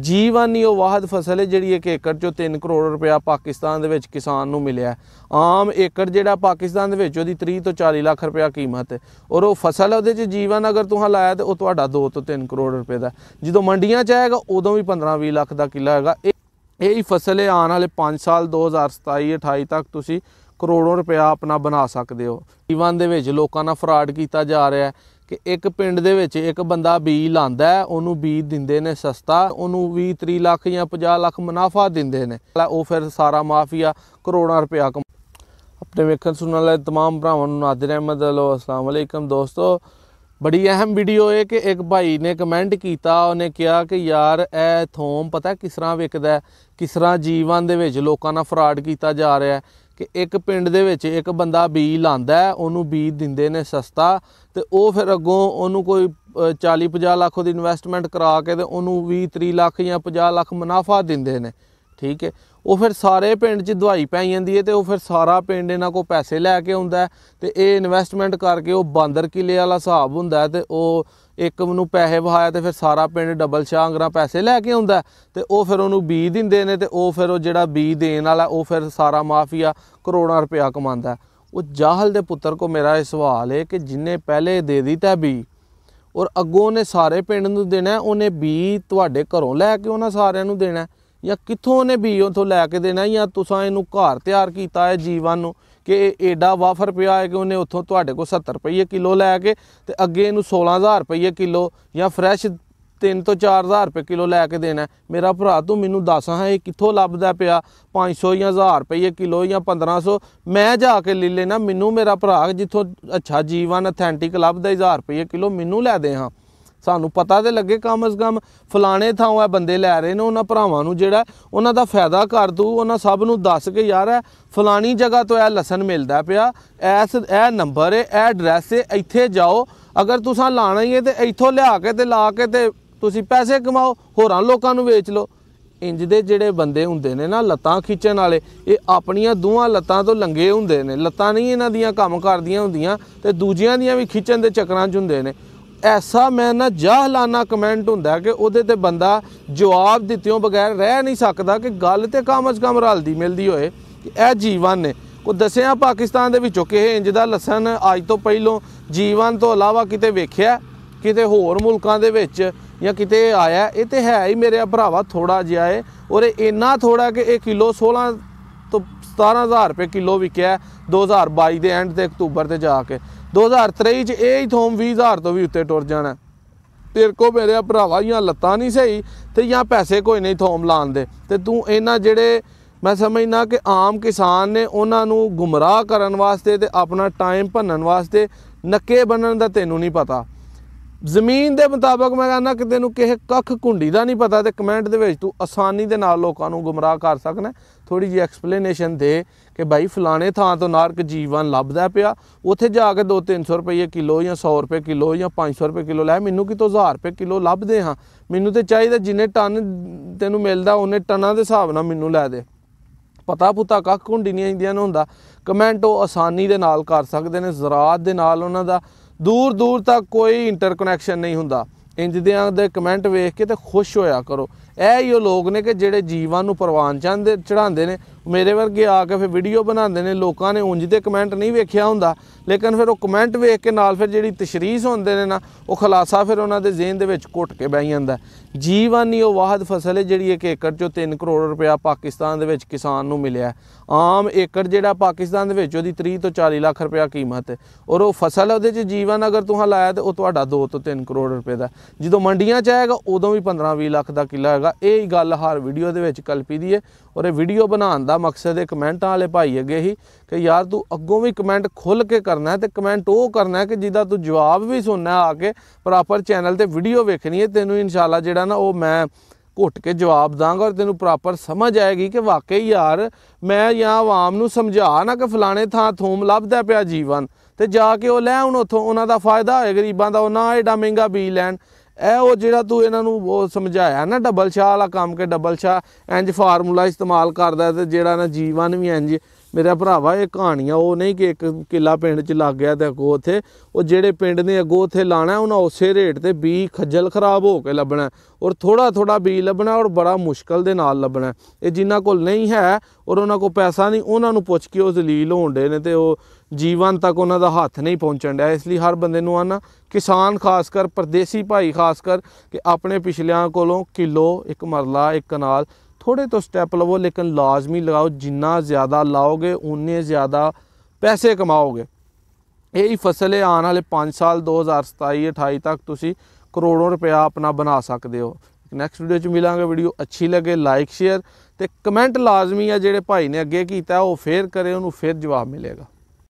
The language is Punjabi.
ਜੀਵਾਨੀ ਉਹ ਵਾਹਦ ਫਸਲ ਹੈ ਜਿਹੜੀ ਇੱਕ ਏਕੜ ਚੋਂ 3 ਕਰੋੜ ਰੁਪਇਆ ਪਾਕਿਸਤਾਨ ਦੇ ਵਿੱਚ ਕਿਸਾਨ ਨੂੰ ਮਿਲਿਆ ਆਮ ਏਕੜ ਜਿਹੜਾ ਪਾਕਿਸਤਾਨ ਦੇ ਵਿੱਚ ਉਹਦੀ 30 ਤੋਂ 40 ਲੱਖ ਰੁਪਇਆ ਕੀਮਤ ਹੈ ਔਰ ਉਹ ਫਸਲ ਉਹਦੇ 'ਚ ਜੀਵਨ ਅਗਰ ਤੁਸੀਂ ਲਾਇਆ ਤੇ ਉਹ ਤੁਹਾਡਾ 2 ਤੋਂ 3 ਕਰੋੜ ਰੁਪਏ ਦਾ ਜਦੋਂ ਮੰਡੀਆਂ 'ਚ ਆਏਗਾ ਉਦੋਂ ਵੀ 15-20 ਲੱਖ ਦਾ ਕਿੱਲਾ ਹੈਗਾ ਇਹ ਹੀ ਫਸਲ ਹੈ ਆਉਣ ਵਾਲੇ 5 ਸਾਲ 2027-28 ਤੱਕ ਤੁਸੀਂ ਕਰੋੜੋਂ ਰੁਪਇਆ ਆਪਣਾ ਬਣਾ ਸਕਦੇ ਹੋ ਜੀਵਨ ਦੇ ਵਿੱਚ ਲੋਕਾਂ ਨਾਲ ਫਰਾਡ ਕੀਤਾ ਜਾ ਰਿਹਾ ਹੈ ਕਿ ਇੱਕ ਪਿੰਡ ਦੇ ਵਿੱਚ ਇੱਕ ਬੰਦਾ ਬੀਜ ਲਾਂਦਾ ਉਹਨੂੰ ਬੀਜ ਦਿੰਦੇ ਨੇ ਸਸਤਾ ਉਹਨੂੰ 20 30 ਲੱਖ ਜਾਂ 50 ਲੱਖ ਮੁਨਾਫਾ ਦਿੰਦੇ ਨੇ ਉਹ ਫਿਰ ਸਾਰਾ ਮਾਫੀਆ ਕਰੋੜਾਂ ਰੁਪਇਆ ਆਪਣੇ ਵੇਖਣ ਸੁਣਨ ਵਾਲੇ तमाम ਭਰਾਵਾਂ ਨੂੰ ਨਾਦਰ ਅਹਿਮਦ ਅਲੋ ਅਸਲਾਮ ਅਲੈਕਮ ਦੋਸਤੋ ਬੜੀ ਅਹਿਮ ਵੀਡੀਓ ਹੈ ਕਿ ਇੱਕ ਭਾਈ ਨੇ ਕਮੈਂਟ ਕੀਤਾ ਉਹਨੇ ਕਿਹਾ ਕਿ ਯਾਰ ਇਹ ਥੋਮ ਪਤਾ ਕਿਸ ਤਰ੍ਹਾਂ ਵਿਕਦਾ ਕਿਸ ਤਰ੍ਹਾਂ ਜੀਵਨ ਦੇ ਵਿੱਚ ਲੋਕਾਂ ਨਾਲ ਫਰਾਡ ਕੀਤਾ ਜਾ ਰਿਹਾ ਹੈ ਕਿ ਇੱਕ ਪਿੰਡ ਦੇ ਵਿੱਚ ਇੱਕ ਬੰਦਾ ਬੀਜ ਲਾਂਦਾ ਉਹਨੂੰ ਬੀਜ ਦਿੰਦੇ ਨੇ ਸਸਤਾ ਤੇ ਉਹ ਫਿਰ ਅੱਗੋਂ ਉਹਨੂੰ ਕੋਈ 40 50 ਲੱਖ ਦੀ ਇਨਵੈਸਟਮੈਂਟ ਕਰਾ ਕੇ ਤੇ ਉਹਨੂੰ 20 30 ਲੱਖ ਜਾਂ 50 ਲੱਖ ਮੁਨਾਫਾ ਦਿੰਦੇ ਨੇ ਠੀਕ ਹੈ ਉਹ ਫਿਰ ਸਾਰੇ ਪਿੰਡ 'ਚ ਦਵਾਈ ਪੈ ਜਾਂਦੀ ਹੈ ਤੇ ਉਹ ਫਿਰ ਸਾਰਾ ਪਿੰਡ ਇਹਨਾਂ ਕੋ ਪੈਸੇ ਲੈ ਕੇ ਆਉਂਦਾ ਤੇ ਇਹ ਇਨਵੈਸਟਮੈਂਟ ਕਰਕੇ ਉਹ ਬਾਂਦਰ ਕਿਲੇ ਵਾਲਾ ਹਿਸਾਬ ਹੁੰਦਾ ਤੇ ਉਹ ਇੱਕ ਨੂੰ ਪੈਸੇ ਵਹਾਇਆ ਤੇ ਫਿਰ ਸਾਰਾ ਪਿੰਡ ਡਬਲ ਸ਼ਾਂਗਰਾ ਪੈਸੇ ਲੈ ਕੇ ਆਉਂਦਾ ਤੇ ਉਹ ਫਿਰ ਉਹਨੂੰ ਬੀ ਦਿੰਦੇ ਨੇ ਤੇ ਉਹ ਫਿਰ ਉਹ ਜਿਹੜਾ ਬੀ ਦੇਣ ਵਾਲਾ ਉਹ ਫਿਰ ਸਾਰਾ ਮਾਫੀਆ ਕਰੋੜਾਂ ਰੁਪਇਆ ਕਮਾਉਂਦਾ ਉਹ ਜਾਹਲ ਦੇ ਪੁੱਤਰ ਕੋ ਮੇਰਾ ਇਹ ਸਵਾਲ ਹੈ ਕਿ ਜਿੰਨੇ ਪਹਿਲੇ ਦੇ ਦਿੱਤਾ ਬੀ ਔਰ ਅੱਗੋਂ ਨੇ ਸਾਰੇ ਪਿੰਡ ਨੂੰ ਦੇਣਾ ਉਹਨੇ ਬੀ ਤੁਹਾਡੇ ਘਰੋਂ ਲੈ ਕੇ ਉਹਨਾਂ ਸਾਰਿਆਂ ਨੂੰ ਦੇਣਾ ਜਾਂ ਕਿੱਥੋਂ ਉਹਨੇ ਬੀ ਉਥੋਂ ਲੈ ਕੇ ਦੇਣਾ ਜਾਂ ਤੁਸੀਂ ਇਹਨੂੰ ਘਰ ਤਿਆਰ ਕੀਤਾ ਹੈ ਜੀਵਨ ਨੂੰ ਕਿ ਇਹ ਏਡਾ ਵਾਫਰ ਪਿਆ ਹੈ ਕਿ ਉਹਨੇ ਉੱਥੋਂ ਤੁਹਾਡੇ ਕੋਲ 70 ਰੁਪਏ ਕਿਲੋ ਲੈ ਕੇ ਤੇ ਅੱਗੇ ਇਹਨੂੰ 16000 ਰੁਪਏ ਕਿਲੋ ਜਾਂ ਫਰੈਸ਼ 3 ਤੋਂ 4000 ਰੁਪਏ ਕਿਲੋ ਲੈ ਕੇ ਦੇਣਾ ਮੇਰਾ ਭਰਾ ਤੂੰ ਮੈਨੂੰ ਦੱਸ ਹਾਂ ਇਹ ਕਿੱਥੋਂ ਲੱਭਦਾ ਪਿਆ 500 ਜਾਂ 1000 ਰੁਪਏ ਕਿਲੋ ਜਾਂ 1500 ਮੈਂ ਜਾ ਕੇ ਲੈ ਲੈਣਾ ਮੈਨੂੰ ਮੇਰਾ ਭਰਾ ਜਿੱਥੋਂ ਅੱਛਾ ਜੀਵਨ ਅਥੈਂਟਿਕ ਲੱਭਦਾ 1000 ਰੁਪਏ ਕਿਲੋ ਮੈਨੂੰ ਲੈ ਦੇ ਹਾਂ ਸਾਨੂੰ ਪਤਾ ਤੇ ਲੱਗੇ ਕਮ ਇਸ ਕਮ ਫਲਾਣੇ ਥਾਂ ਉਹ ਬੰਦੇ ਲੈ ਰਹੇ ਨੇ ਉਹਨਾਂ ਭਰਾਵਾਂ ਨੂੰ ਜਿਹੜਾ ਉਹਨਾਂ ਦਾ ਫਾਇਦਾ ਕਰ ਦੂ ਉਹਨਾਂ ਸਭ ਨੂੰ ਦੱਸ ਕੇ ਯਾਰ ਫਲਾਣੀ ਜਗ੍ਹਾ ਤੋਂ ਇਹ ਲਸਣ ਮਿਲਦਾ ਪਿਆ ਐਸ ਇਹ ਨੰਬਰ ਹੈ ਇਹ ਐਡਰੈਸ ਹੈ ਇੱਥੇ ਜਾਓ ਅਗਰ ਤੁਸੀਂ ਲਾਣਾ ਹੀ ਹੈ ਤੇ ਇੱਥੋਂ ਲਿਆ ਕੇ ਤੇ ਲਾ ਕੇ ਤੇ ਤੁਸੀਂ ਪੈਸੇ ਕਮਾਓ ਹੋਰਾਂ ਲੋਕਾਂ ਨੂੰ ਵੇਚ ਲਓ ਇੰਜ ਦੇ ਜਿਹੜੇ ਬੰਦੇ ਹੁੰਦੇ ਨੇ ਨਾ ਲੱਤਾਂ ਖਿੱਚਣ ਵਾਲੇ ਇਹ ਆਪਣੀਆਂ ਦੋਹਾਂ ਲੱਤਾਂ ਤੋਂ ਲੰਗੇ ਹੁੰਦੇ ਨੇ ਲੱਤਾਂ ਨਹੀਂ ਇਹਨਾਂ ਦੀਆਂ ਕੰਮ ਕਰਦੀਆਂ ਹੁੰਦੀਆਂ ਤੇ ਦੂਜਿਆਂ ਦੀਆਂ ਵੀ ਖਿੱਚਣ ਦੇ ਚੱਕਰਾਂ 'ਚ ਹੁੰਦੇ ਨੇ ਐਸਾ ਮੈਂ ਨਾ ਜਾਹਲਾਨਾ ਕਮੈਂਟ ਹੁੰਦਾ ਕਿ ਉਹਦੇ ਤੇ ਬੰਦਾ ਜਵਾਬ ਦਿੱਤਿਓ ਬਗੈਰ ਰਹਿ ਨਹੀਂ ਸਕਦਾ ਕਿ ਗੱਲ ਤੇ ਅਜ ਕਮ ਰਲਦੀ ਮਿਲਦੀ ਹੋਏ ਕਿ ਇਹ ਜੀਵਨ ਨੇ ਕੋ ਦੱਸਿਆ ਪਾਕਿਸਤਾਨ ਦੇ ਵਿੱਚੋਂ ਕਿਹੇ ਇੰਜ ਦਾ ਲਸਣ ਅੱਜ ਤੋਂ ਪਹਿਲਾਂ ਜੀਵਨ ਤੋਂ ਇਲਾਵਾ ਕਿਤੇ ਵੇਖਿਆ ਕਿਤੇ ਹੋਰ ਮੁਲਕਾਂ ਦੇ ਵਿੱਚ ਜਾਂ ਕਿਤੇ ਆਇਆ ਇਹ ਤੇ ਹੈ ਹੀ ਮੇਰੇ ਭਰਾਵਾ ਥੋੜਾ ਜਿਹਾ ਏ ਔਰ ਇਹ ਇੰਨਾ ਥੋੜਾ ਕਿ ਇਹ ਕਿਲੋ 16 ਤੋਂ 17000 ਰੁਪਏ ਕਿਲੋ ਵਿਕਿਆ 2022 ਦੇ ਐਂਡ ਤੇ ਅਕਤੂਬਰ ਤੇ ਜਾ ਕੇ 2023 ਚ ਇਹ ਹੀ ਥੋਮ 20000 ਤੋਂ ਵੀ ਉੱਤੇ ਟੁਰ ਜਾਣਾ ਤੇਰੇ ਕੋ ਮੇਰੇ ਭਰਾਵਾ ਜਾਂ ਲੱਤਾਂ ਨਹੀਂ ਸਹੀ ਤੇ ਜਾਂ ਪੈਸੇ ਕੋਈ ਨਹੀਂ ਥੋਮ ਲਾਣ ਦੇ ਤੇ ਤੂੰ ਇਹਨਾਂ ਜਿਹੜੇ ਮੈਂ ਸਮਝਣਾ ਕਿ ਆਮ ਕਿਸਾਨ ਨੇ ਉਹਨਾਂ ਨੂੰ ਗੁੰਮਰਾਹ ਕਰਨ ਵਾਸਤੇ ਤੇ ਆਪਣਾ ਟਾਈਮ ਭੰਨਣ ਵਾਸਤੇ ਨੱਕੇ ਬਣਨ ਦਾ ਤੈਨੂੰ ਨਹੀਂ ਪਤਾ ਜ਼ਮੀਨ ਦੇ ਮੁਤਾਬਕ ਮੈਂ ਕਹਿੰਦਾ ਕਿ ਤੈਨੂੰ ਕਿਸੇ ਕੱਖ ਕੁੰਡੀ ਦਾ ਨਹੀਂ ਪਤਾ ਤੇ ਕਮੈਂਟ ਦੇ ਵਿੱਚ ਤੂੰ ਆਸਾਨੀ ਦੇ ਨਾਲ ਲੋਕਾਂ ਨੂੰ ਗੁੰਮਰਾਹ ਕਰ ਸਕਣਾ ਥੋੜੀ ਜੀ ਐਕਸਪਲੇਨੇਸ਼ਨ ਦੇ ਕਿ ਭਾਈ ਫਲਾਣੇ ਥਾਂ ਤੋਂ ਨਾਰਕ ਜੀਵਨ ਲੱਭਦਾ ਪਿਆ ਉੱਥੇ ਜਾ ਕੇ 2-300 ਰੁਪਏ ਕਿਲੋ ਜਾਂ 100 ਰੁਪਏ ਕਿਲੋ ਜਾਂ 500 ਰੁਪਏ ਕਿਲੋ ਲੈ ਮੈਨੂੰ ਕਿਤੋਂ 1000 ਰੁਪਏ ਕਿਲੋ ਲੱਭਦੇ ਹਾਂ ਮੈਨੂੰ ਤੇ ਚਾਹੀਦਾ ਜਿੰਨੇ ਟਨ ਤੈਨੂੰ ਮਿਲਦਾ ਉਹਨੇ ਟਨਾਂ ਦੇ ਹਿਸਾਬ ਨਾਲ ਮੈਨੂੰ ਲੈ ਦੇ ਪਤਾ ਪੁੱਤਾ ਕੱਕ ਕੁੰਡੀ ਨਹੀਂ ਆਂਦੀਆਂ ਨੂੰ ਹੁੰਦਾ ਕਮੈਂਟ ਉਹ ਆਸਾਨੀ ਦੇ ਨਾਲ ਕਰ ਸਕਦੇ ਨੇ ਜ਼ਰਾਤ ਦੇ ਨਾਲ ਉਹਨਾਂ ਦਾ ਦੂਰ ਦੂਰ ਤੱਕ ਕੋਈ ਇੰਟਰਕਨੈਕਸ਼ਨ ਨਹੀਂ ਹੁੰਦਾ ਇੰਜਦਿਆਂ ਦੇ ਕਮੈਂਟ ਵੇਖ ਕੇ ਤੇ ਖੁਸ਼ ਹੋਇਆ ਕਰੋ ਇਹ ਹੀ ਉਹ ਲੋਕ ਨੇ ਕਿ ਜਿਹੜੇ ਜੀਵਾਂ ਨੂੰ ਪਰਵਾਨ ਚਾਹੁੰਦੇ ਚੜਾਉਂਦੇ ਨੇ ਮੇਰੇ ਵਰਗੇ ਆ ਕੇ ਫਿਰ ਵੀਡੀਓ ਬਣਾਉਂਦੇ ਨੇ ਲੋਕਾਂ ਨੇ ਉਂਝ ਤੇ ਕਮੈਂਟ ਨਹੀਂ ਵੇਖਿਆ ਹੁੰਦਾ ਲੇਕਿਨ ਫਿਰ ਉਹ ਕਮੈਂਟ ਵੇਖ ਕੇ ਨਾਲ ਫਿਰ ਜਿਹੜੀ ਤਸ਼ਰੀਹ ਹੁੰਦੇ ਨੇ ਨਾ ਉਹ ਖਲਾਸਾ ਫਿਰ ਉਹਨਾਂ ਦੇ ਜ਼ਿਹਨ ਦੇ ਵਿੱਚ ਘੁੱਟ ਕੇ ਬਹਿ ਜਾਂਦਾ ਜੀਵਾਨੀ ਉਹ ਵਾਹਦ ਫਸਲ ਹੈ ਜਿਹੜੀ 1 ਏਕੜ ਚੋਂ 3 ਕਰੋੜ ਰੁਪਇਆ ਪਾਕਿਸਤਾਨ ਦੇ ਵਿੱਚ ਕਿਸਾਨ ਨੂੰ ਮਿਲਿਆ ਆਮ ਏਕੜ ਜਿਹੜਾ ਪਾਕਿਸਤਾਨ ਦੇ ਵਿੱਚ ਉਹਦੀ 30 ਤੋਂ 40 ਲੱਖ ਰੁਪਇਆ ਕੀਮਤ ਹੈ ਔਰ ਉਹ ਫਸਲ ਉਹਦੇ ਚ ਜੀਵਨ ਅਗਰ ਤੁਸੀਂ ਲਾਇਆ ਤੇ ਉਹ ਤੁਹਾਡਾ 2 ਤੋਂ 3 ਕਰੋੜ ਰੁਪਏ ਦਾ ਜਦੋਂ ਮੰਡੀਆਂ ਚ ਆਏਗਾ ਉਦੋਂ ਵੀ 15 20 ਲੱਖ ਦਾ ਕਿੱਲਾ ਹੈਗਾ ਇਹ ਹੀ ਗੱਲ ਹਰ ਵੀਡੀਓ ਦੇ ਵਿੱਚ ਕਲਪੀ ਦੀ ਹੈ ਔਰ ਇਹ ਵੀਡੀਓ ਬਣਾਉਣ ਸਾਡਾ ਮਕਸਦ ਇਹ ਕਮੈਂਟਾਂ ਵਾਲੇ ਭਾਈ ਅੱਗੇ ਹੀ ਕਿ ਯਾਰ ਤੂੰ ਅੱਗੋਂ ਵੀ ਕਮੈਂਟ ਖੁੱਲ ਕੇ ਕਰਨਾ ਤੇ ਕਮੈਂਟ ਉਹ ਕਰਨਾ ਕਿ ਜਿਹਦਾ ਤੂੰ ਜਵਾਬ ਵੀ ਸੁਣਨਾ ਆ ਕੇ ਪ੍ਰੋਪਰ ਚੈਨਲ ਤੇ ਵੀਡੀਓ ਵੇਖਣੀ ਹੈ ਤੈਨੂੰ ਇਨਸ਼ਾਅੱਲਾ ਜਿਹੜਾ ਨਾ ਉਹ ਮੈਂ ਘੁੱਟ ਕੇ ਜਵਾਬ ਦਾਂਗਾ ਔਰ ਤੈਨੂੰ ਪ੍ਰੋਪਰ ਸਮਝ ਆਏਗੀ ਕਿ ਵਾਕਈ ਯਾਰ ਮੈਂ ਜਾਂ ਆਵਾਮ ਨੂੰ ਸਮਝਾ ਨਾ ਕਿ ਫਲਾਣੇ ਥਾਂ ਥੂਮ ਲੱਭਦਾ ਪਿਆ ਜੀਵਨ ਤੇ ਜਾ ਕੇ ਉਹ ਲੈਣ ਉਥੋਂ ਉਹਨਾਂ ਦਾ ਫਾਇਦਾ ਹੋਏ ਗਰੀਬਾਂ ਦਾ ਉਹ ਨਾ ਐਡਾ ਮਹਿੰਗਾ ਬੀਜ ਲੈਣ ਇਹ ਉਹ ਜਿਹੜਾ ਤੂੰ ਇਹਨਾਂ ਨੂੰ ਉਹ ਸਮਝਾਇਆ ਨਾ ਡਬਲ ਸ਼ਾ ਵਾਲਾ ਕੰਮ ਕੇ ਡਬਲ ਸ਼ਾ ਇੰਜ ਫਾਰਮੂਲਾ ਇਸਤੇਮਾਲ ਕਰਦਾ ਤੇ ਜਿਹੜਾ ਨਾ ਜੀਵਨ ਵੀ ਇੰਜ ਮੇਰਾ ਭਰਾਵਾ ਇਹ ਕਹਾਣੀਆਂ ਉਹ ਨਹੀਂ ਕਿ ਇੱਕ ਕਿਲਾ ਪਿੰਡ 'ਚ ਲੱਗ ਗਿਆ ਤੇ ਅਗੋ ਉੱਥੇ ਉਹ ਜਿਹੜੇ ਪਿੰਡ ਨੇ ਅਗੋ ਉੱਥੇ ਲਾਣਾ ਉਹਨਾਂ ਉਸੇ ਰੇਟ ਤੇ ਬੀ ਖੱਜਲ ਖਰਾਬ ਹੋ ਕੇ ਲੱਭਣਾ ਔਰ ਥੋੜਾ ਥੋੜਾ ਬੀ ਲੱਭਣਾ ਔਰ ਬੜਾ ਮੁਸ਼ਕਲ ਦੇ ਨਾਲ ਲੱਭਣਾ ਇਹ ਜਿਨ੍ਹਾਂ ਕੋਲ ਨਹੀਂ ਹੈ ਔਰ ਉਹਨਾਂ ਕੋਲ ਪੈਸਾ ਨਹੀਂ ਉਹਨਾਂ ਨੂੰ ਪੁੱਛ ਕੇ ਉਹ ਜ਼ਲੀਲ ਹੋਣਦੇ ਨੇ ਤੇ ਉਹ ਜੀਵਨ ਤੱਕ ਉਹਨਾਂ ਦਾ ਹੱਥ ਨਹੀਂ ਪਹੁੰਚਣ ਡਿਆ ਇਸ ਲਈ ਹਰ ਬੰਦੇ ਨੂੰ ਆਨਾ ਕਿਸਾਨ ਖਾਸ ਕਰ ਪਰਦੇਸੀ ਭਾਈ ਖਾਸ ਕਰ ਕਿ ਆਪਣੇ ਪਿਛਲਿਆਂ ਕੋਲੋਂ ਕਿਲੋ ਇੱਕ ਮਰਲਾ ਇੱਕ ਕਨਾਲ ਥੋੜੇ ਤੋਂ ਸਟੈਪ ਲਵੋ ਲੇਕਿਨ ਲਾਜ਼ਮੀ ਲਗਾਓ ਜਿੰਨਾ ਜ਼ਿਆਦਾ ਲਾਓਗੇ ਉਨੇ ਜ਼ਿਆਦਾ ਪੈਸੇ ਕਮਾਓਗੇ ਇਹ ਹੀ ਫਸਲ ਹੈ ਆਉਣ ਵਾਲੇ 5 ਸਾਲ 2027 28 ਤੱਕ ਤੁਸੀਂ ਕਰੋੜਾਂ ਰੁਪਇਆ ਆਪਣਾ ਬਣਾ ਸਕਦੇ ਹੋ ਨੈਕਸਟ ਵੀਡੀਓ ਚ ਮਿਲਾਂਗੇ ਵੀਡੀਓ ਅੱਛੀ ਲੱਗੇ ਲਾਈਕ ਸ਼ੇਅਰ ਤੇ ਕਮੈਂਟ ਲਾਜ਼ਮੀ ਆ ਜਿਹੜੇ ਭਾਈ ਨੇ ਅੱਗੇ ਕੀਤਾ ਉਹ ਫੇਰ ਕਰੇ ਉਹਨੂੰ ਫੇਰ ਜਵਾਬ ਮਿਲੇਗਾ